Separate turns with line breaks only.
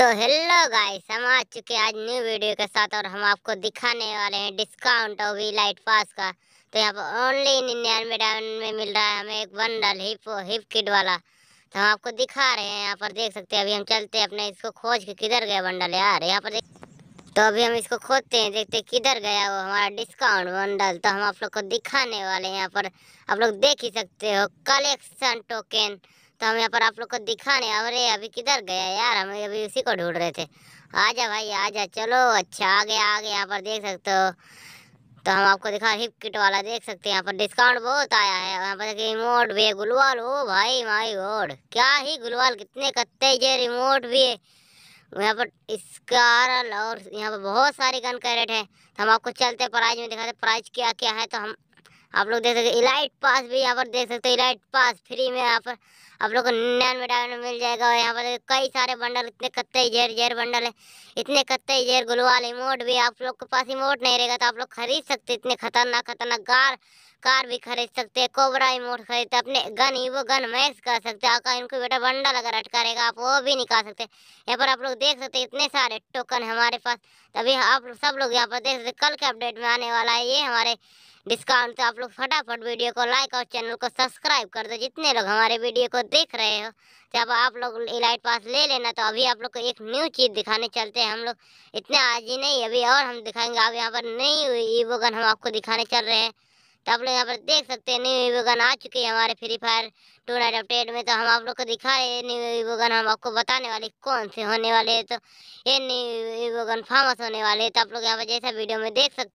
तो hello guys हम आ चुके हैं आज न्यू वीडियो के साथ और हम आपको दिखाने वाले हैं डिस्काउंट और वी लाइट पास का तो यहाँ पर ओनली निन्यानवे डायमंड में मिल रहा है हमें एक बंडल हिप हिप किट वाला तो हम आपको दिखा रहे हैं यहाँ पर देख सकते हैं अभी हम चलते हैं अपने इसको खोज के किधर गया बंडल यार यहाँ पर देख तो अभी हम इसको खोजते हैं देखते हैं किधर गया वो हमारा डिस्काउंट बंडल तो हम आप लोग को दिखाने वाले हैं यहाँ पर आप लोग देख ही सकते हो कलेक्शन टोकन तो हम यहाँ पर आप लोग को दिखाने अरे अभी किधर गया यार हम अभी उसी को ढूंढ रहे थे आजा भाई आजा चलो अच्छा आ गया आ गया यहाँ पर देख सकते हो तो हम आपको दिखा हिप किट वाला देख सकते हैं यहाँ पर डिस्काउंट बहुत आया है यहाँ पर देखिए रिमोट भी है गुलवाल ओ भाई माई गोड क्या ही गुलवाल कितने कत्ते ये रिमोट भी है यहाँ पर इसका और यहाँ पर बहुत सारे गन कैरेट है तो हम आपको चलते प्राइज में दिखाते प्राइज क्या क्या है तो हम आप लोग देख सकते इलाइट पास भी यहाँ पर देख सकते हो इलाइट पास फ्री में यहाँ पर आप लोग को निन्यानवे डायमंड मिल जाएगा और यहाँ पर कई सारे बंडल इतने कत्ते जेर जेर बंडल है इतने कत्ते जेर गुलवाल इमोट भी आप लोग के पास इमोट नहीं रहेगा तो आप लोग खरीद सकते इतने खतरनाक खतरनाक कार कार भी खरीद सकते हैं कोबरा इमोट खरीदते अपने गन वो गन मैक्स कर सकते हैं आपका इनको बेटा बंडल अगर अटका रहेगा आप वो भी निकाल सकते हैं यहाँ पर आप लोग देख सकते हैं इतने सारे टोकन हमारे पास तभी आप सब लोग यहाँ पर देख सकते कल के अपडेट में आने वाला है ये हमारे डिस्काउंट तो आप लोग फटाफट वीडियो को लाइक और चैनल को सब्सक्राइब कर दो जितने लोग हमारे वीडियो को देख रहे हो जब आप लोग इलाइट पास ले लेना तो अभी आप लोग को एक न्यू चीज़ दिखाने चलते हैं हम लोग इतने आज ही नहीं अभी और हम दिखाएंगे अब यहाँ पर नई ईवोगन हम आपको दिखाने चल रहे हैं तो आप लोग यहाँ पर देख सकते हैं न्यू ईवोगन आ चुकी है हमारे Free Fire tonight update में तो हम आप लोग को दिखा रहे हैं न्यू ईवोगन हम आपको बताने वाले कौन से होने वाले हैं तो ये न्यू ईवोगन फेमस होने वाले हैं तो आप लोग यहाँ पर जैसा वीडियो में देख सकते